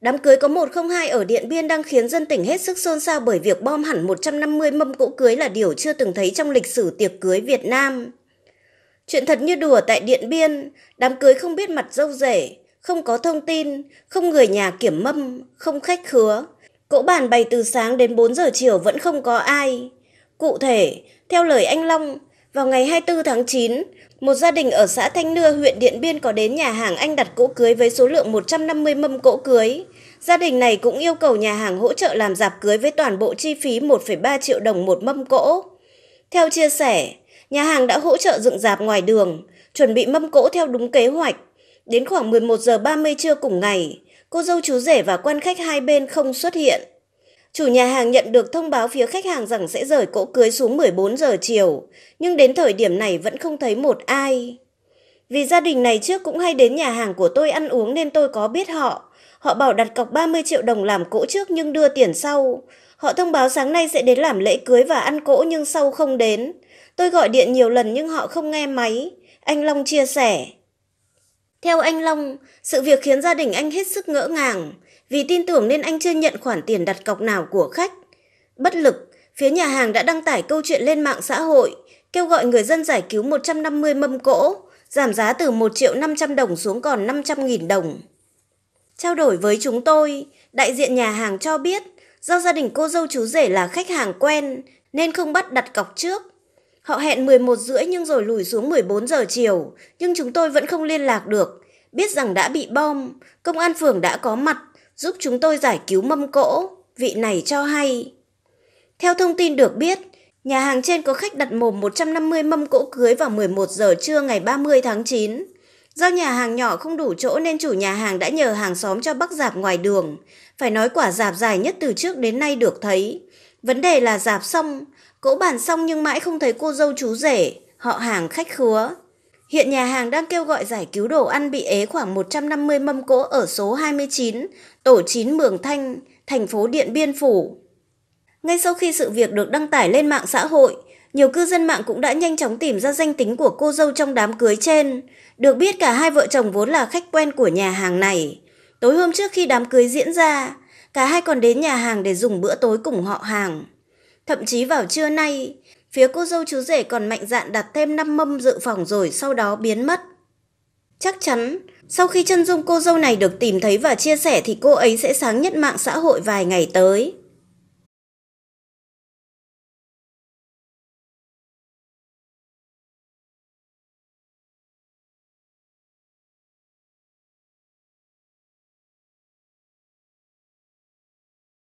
Đám cưới có 102 ở Điện Biên đang khiến dân tỉnh hết sức xôn xao bởi việc bom hẳn 150 mâm cỗ cưới là điều chưa từng thấy trong lịch sử tiệc cưới Việt Nam. Chuyện thật như đùa tại Điện Biên, đám cưới không biết mặt dâu rể, không có thông tin, không người nhà kiểm mâm, không khách khứa. Cỗ bàn bày từ sáng đến 4 giờ chiều vẫn không có ai. Cụ thể, theo lời anh Long, vào ngày 24 tháng 9, một gia đình ở xã Thanh Nưa, huyện Điện Biên có đến nhà hàng Anh đặt cỗ cưới với số lượng 150 mâm cỗ cưới. Gia đình này cũng yêu cầu nhà hàng hỗ trợ làm dạp cưới với toàn bộ chi phí 1,3 triệu đồng một mâm cỗ. Theo chia sẻ, nhà hàng đã hỗ trợ dựng dạp ngoài đường, chuẩn bị mâm cỗ theo đúng kế hoạch. Đến khoảng 11 giờ 30 trưa cùng ngày, cô dâu chú rể và quan khách hai bên không xuất hiện. Chủ nhà hàng nhận được thông báo phía khách hàng rằng sẽ rời cỗ cưới xuống 14 giờ chiều, nhưng đến thời điểm này vẫn không thấy một ai. Vì gia đình này trước cũng hay đến nhà hàng của tôi ăn uống nên tôi có biết họ. Họ bảo đặt cọc 30 triệu đồng làm cỗ trước nhưng đưa tiền sau. Họ thông báo sáng nay sẽ đến làm lễ cưới và ăn cỗ nhưng sau không đến. Tôi gọi điện nhiều lần nhưng họ không nghe máy. Anh Long chia sẻ. Theo anh Long, sự việc khiến gia đình anh hết sức ngỡ ngàng. Vì tin tưởng nên anh chưa nhận khoản tiền đặt cọc nào của khách. Bất lực, phía nhà hàng đã đăng tải câu chuyện lên mạng xã hội, kêu gọi người dân giải cứu 150 mâm cỗ, giảm giá từ 1 triệu 500 đồng xuống còn 500.000 đồng. Trao đổi với chúng tôi, đại diện nhà hàng cho biết do gia đình cô dâu chú rể là khách hàng quen nên không bắt đặt cọc trước. Họ hẹn 11 rưỡi nhưng rồi lùi xuống 14 giờ chiều, nhưng chúng tôi vẫn không liên lạc được. Biết rằng đã bị bom, công an phường đã có mặt, giúp chúng tôi giải cứu mâm cỗ, vị này cho hay. Theo thông tin được biết, nhà hàng trên có khách đặt mồm 150 mâm cỗ cưới vào 11 giờ trưa ngày 30 tháng 9. Do nhà hàng nhỏ không đủ chỗ nên chủ nhà hàng đã nhờ hàng xóm cho bắc dạp ngoài đường. Phải nói quả dạp dài nhất từ trước đến nay được thấy. Vấn đề là dạp xong, cỗ bàn xong nhưng mãi không thấy cô dâu chú rể, họ hàng khách khứa. Hiện nhà hàng đang kêu gọi giải cứu đồ ăn bị ế khoảng 150 mâm cỗ ở số 29, tổ 9 Mường Thanh, thành phố Điện Biên Phủ. Ngay sau khi sự việc được đăng tải lên mạng xã hội, nhiều cư dân mạng cũng đã nhanh chóng tìm ra danh tính của cô dâu trong đám cưới trên. Được biết cả hai vợ chồng vốn là khách quen của nhà hàng này. Tối hôm trước khi đám cưới diễn ra, cả hai còn đến nhà hàng để dùng bữa tối cùng họ hàng. Thậm chí vào trưa nay, Phía cô dâu chú rể còn mạnh dạn đặt thêm 5 mâm dự phòng rồi sau đó biến mất. Chắc chắn, sau khi chân dung cô dâu này được tìm thấy và chia sẻ thì cô ấy sẽ sáng nhất mạng xã hội vài ngày tới.